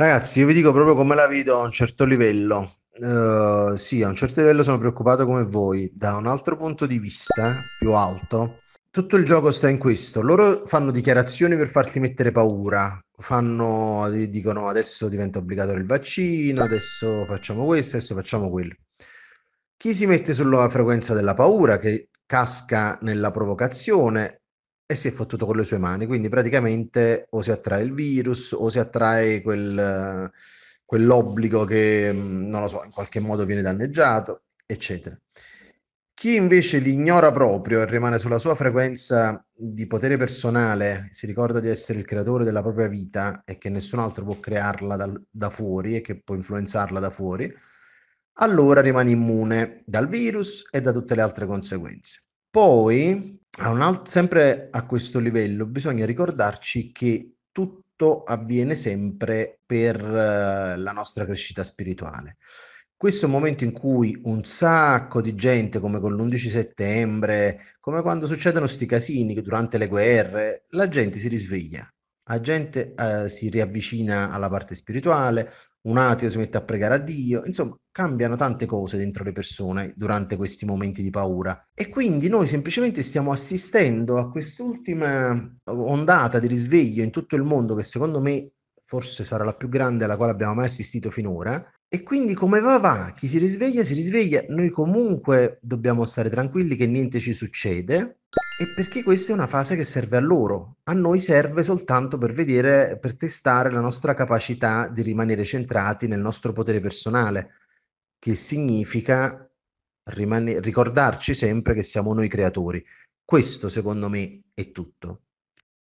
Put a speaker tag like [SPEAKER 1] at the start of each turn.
[SPEAKER 1] Ragazzi, io vi dico proprio come la vedo a un certo livello. Uh, sì, a un certo livello sono preoccupato come voi. Da un altro punto di vista, più alto, tutto il gioco sta in questo. Loro fanno dichiarazioni per farti mettere paura. Fanno, dicono adesso diventa obbligatorio il vaccino, adesso facciamo questo, adesso facciamo quello. Chi si mette sulla frequenza della paura, che casca nella provocazione, e si è fottuto con le sue mani. Quindi praticamente o si attrae il virus o si attrae quel, quell'obbligo che, mm, non lo so, in qualche modo viene danneggiato, eccetera. Chi invece li ignora proprio e rimane sulla sua frequenza di potere personale, si ricorda di essere il creatore della propria vita e che nessun altro può crearla da, da fuori e che può influenzarla da fuori, allora rimane immune dal virus e da tutte le altre conseguenze. Poi a un alt- sempre a questo livello bisogna ricordarci che tutto avviene sempre per eh, la nostra crescita spirituale. Questo è un momento in cui un sacco di gente, come con l'11 settembre, come quando succedono sti casini durante le guerre, la gente si risveglia la gente eh, si riavvicina alla parte spirituale, un ateo si mette a pregare a Dio, insomma cambiano tante cose dentro le persone durante questi momenti di paura e quindi noi semplicemente stiamo assistendo a quest'ultima eh, ondata di risveglio in tutto il mondo che secondo me forse sarà la più grande alla quale abbiamo mai assistito finora e quindi come va va, chi si risveglia si risveglia, noi comunque dobbiamo stare tranquilli che niente ci succede e perché questa è una fase che serve a loro, a noi serve soltanto per vedere, per testare la nostra capacità di rimanere centrati nel nostro potere personale, che significa rimane- ricordarci sempre che siamo noi creatori. Questo secondo me è tutto.